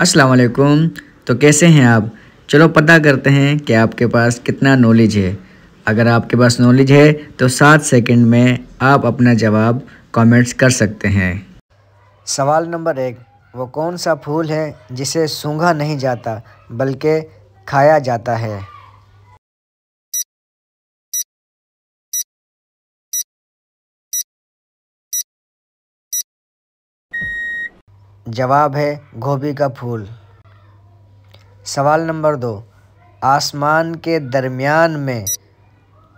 अस्सलाम वालेकुम तो कैसे हैं आप चलो पता करते हैं कि आपके पास कितना नॉलेज है अगर आपके पास नॉलेज है तो सात सेकंड में आप अपना जवाब कमेंट्स कर सकते हैं सवाल नंबर एक वो कौन सा फूल है जिसे सूंघा नहीं जाता बल्कि खाया जाता है जवाब है गोभी का फूल सवाल नंबर दो आसमान के दरमियान में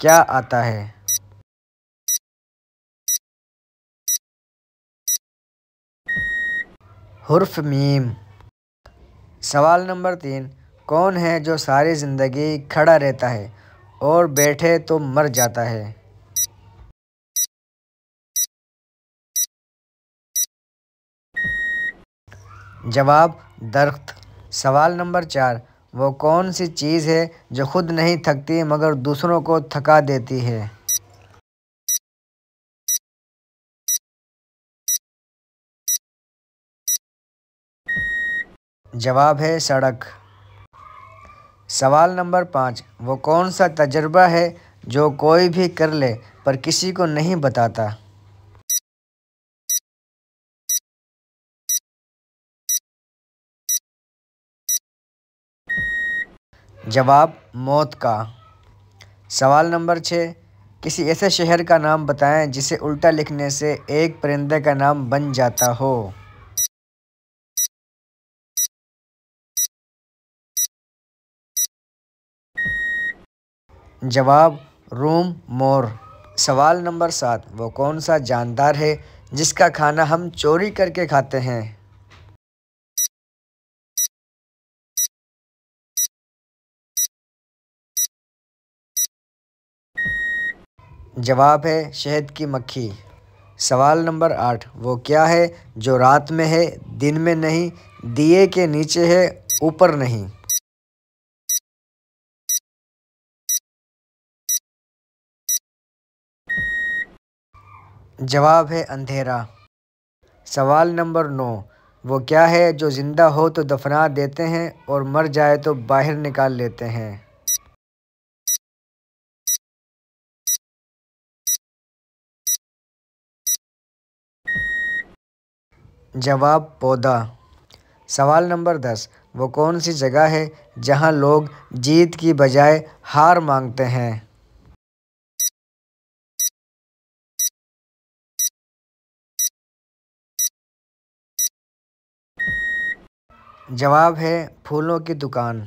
क्या आता है हर्फ मीम सवाल नंबर तीन कौन है जो सारी ज़िंदगी खड़ा रहता है और बैठे तो मर जाता है जवाब दरख्त सवाल नंबर चार वो कौन सी चीज़ है जो खुद नहीं थकती मगर दूसरों को थका देती है जवाब है सड़क सवाल नंबर पाँच वो कौन सा तजर्बा है जो कोई भी कर ले पर किसी को नहीं बताता जवाब मौत का सवाल नंबर छः किसी ऐसे शहर का नाम बताएं जिसे उल्टा लिखने से एक परिंदे का नाम बन जाता हो जवाब रूम मोर सवाल नंबर सात वो कौन सा जानदार है जिसका खाना हम चोरी करके खाते हैं जवाब है शहद की मक्खी सवाल नंबर आठ वो क्या है जो रात में है दिन में नहीं दिए के नीचे है ऊपर नहीं जवाब है अंधेरा सवाल नंबर नौ वो क्या है जो ज़िंदा हो तो दफना देते हैं और मर जाए तो बाहर निकाल लेते हैं जवाब पौधा सवाल नंबर दस वो कौन सी जगह है जहां लोग जीत की बजाय हार मांगते हैं जवाब है फूलों की दुकान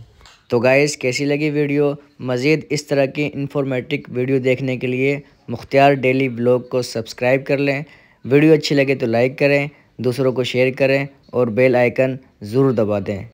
तो गाइस कैसी लगी वीडियो मज़ीद इस तरह की इन्फॉर्मेटिक वीडियो देखने के लिए मुख्तियार डेली ब्लॉग को सब्सक्राइब कर लें वीडियो अच्छी लगे तो लाइक करें दूसरों को शेयर करें और बेल आइकन ज़रूर दबा दें